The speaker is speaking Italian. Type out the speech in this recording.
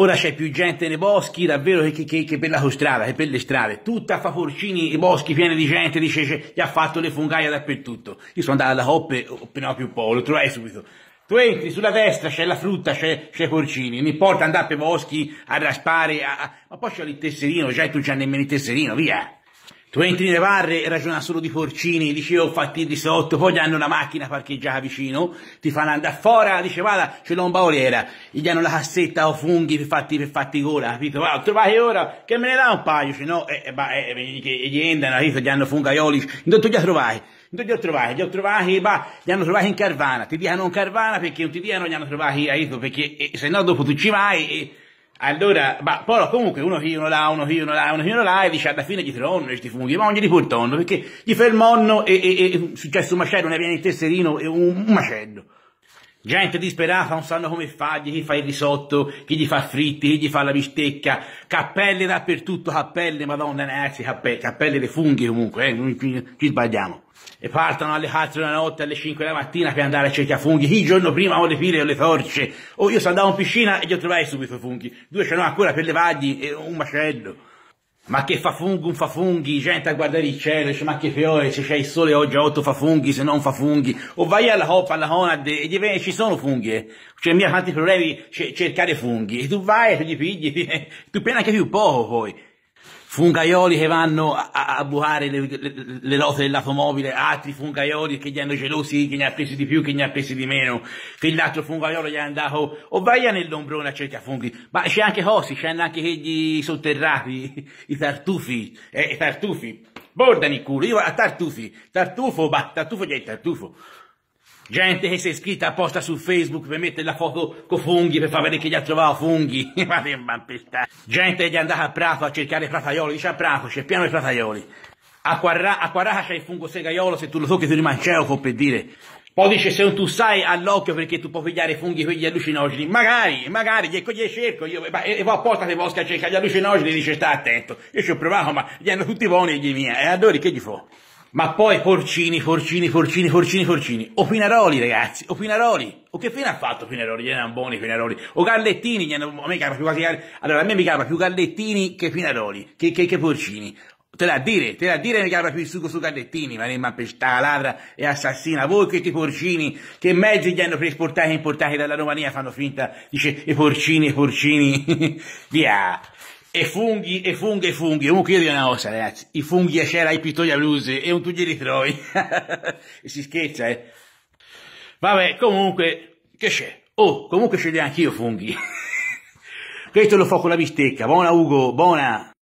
Ora c'è più gente nei boschi, davvero, che, che, che per la strada, che per le strade. Tutta fa forcini, i boschi pieni di gente, dice, che gli ha fatto le fungaie dappertutto. Io sono andato alla coppe, Pinocchio Polo, lo trovai subito. Tu entri sulla destra, c'è la frutta, c'è, i porcini, non importa andare per boschi a raspare, a, a... ma poi c'è il tesserino, già tu c'hai nemmeno il tesserino, via! Tu entri nelle barre e ragiona solo di porcini, dici ho fatti di sotto, poi gli hanno una macchina parcheggiata vicino, ti fanno andare fuori, dice vada, c'è l'omba oliera, gli danno la cassetta o funghi per fatti, per fatti gola, capito? Va, trovate ora, che me ne dà un paio, dice no, e eh, eh, eh, eh, gli andano, capito? Gli hanno fungaioli, non tu li trovai. Non li ho trovati, li ho trovati, ma li hanno trovati in Carvana, ti diano in Carvana perché non ti diano, li hanno trovati, capito? Perché eh, se no dopo tu ci vai e... Allora, ma però comunque uno chino là, uno chino là, uno chino là e dice ah, alla fine gli tronno, gli funghi, ma non gli portonno perché gli fa il monno e, e, e successo un macello, ne viene il tesserino e un, un macello. Gente disperata non sanno come fargli, chi fa il risotto, chi gli fa fritti, chi gli fa la bistecca, cappelle dappertutto, cappelle, madonna, ragazzi, cappelle, cappelle dei funghi comunque, eh, non ci sbagliamo. E partono alle 4 della notte, alle 5 della mattina per andare a cercare funghi, chi il giorno prima ho le pile o le torce, o io sono andato in piscina e gli ho trovati subito i funghi, due ce n'ho ancora per levargli, un macello. Ma che fa funghi un fa funghi, gente a guardare il cielo, dice, ma che fiore, c'è il sole oggi a 8 fa funghi, se non fa funghi. O vai alla Coppa, alla Conad e gli viene, ci sono funghi, eh? cioè mia tanti problemi cercare funghi. E tu vai e tu gli pigli, tu pena anche più poco poi fungaioli che vanno a, a bucare le, le, le rote dell'automobile, altri fungaioli che gli hanno gelosi, che gli ha presi di più, che gli ha presi di meno, che l'altro fungaiolo gli è andato, o vai nell'ombrone a cercare funghi, ma c'è anche cosi, c'è anche gli sotterrati, i tartufi, eh, i tartufi, bordani il culo, io a tartufi, tartufo, ma tartufo gli è il tartufo. Gente che si è iscritta apposta su Facebook per mettere la foto con funghi per far vedere che gli ha trovato funghi. Ma che bampesta. Gente che è andata a Prato a cercare i prataioli. Dice a Prato c'è piano i frataioli. A Quarrà, c'è il fungo segaiolo, se tu lo tocchi ti rimane cieco per dire. Poi dice se non tu sai all'occhio perché tu puoi pigliare i funghi quelli allucinogeni. Magari, magari, gli, ecco, gli cerco io. Ma, e, e poi apposta che Bosca cercare gli allucinogeni dice sta attento. Io ci ho provato ma gli hanno tutti buoni e gli miei. E allora che gli fa? Ma poi Porcini, Porcini, Porcini, Porcini, Porcini. O Pinaroli, ragazzi, o Pinaroli. O che fine ha fatto Pinaroli? Gli erano buoni Pinaroli. O Gallettini, gli erano... a me chiama più quasi... Allora, a me mi chiama più Gallettini che Pinaroli, che, che, che Porcini. Te la dire, te la dire mi chiama più il sugo su Gallettini, ma ne pesta ladra e assassina. Voi che questi porcini, che mezzi gli hanno trasportati e importati dalla Romania, fanno finta, dice, i porcini, i porcini, via e funghi e funghi e funghi comunque io dico una cosa ragazzi i funghi a cera i pittori a luce e un tu glieli trovi e si scherza eh vabbè comunque che c'è oh comunque c'è li io funghi questo lo fa con la bistecca buona Ugo buona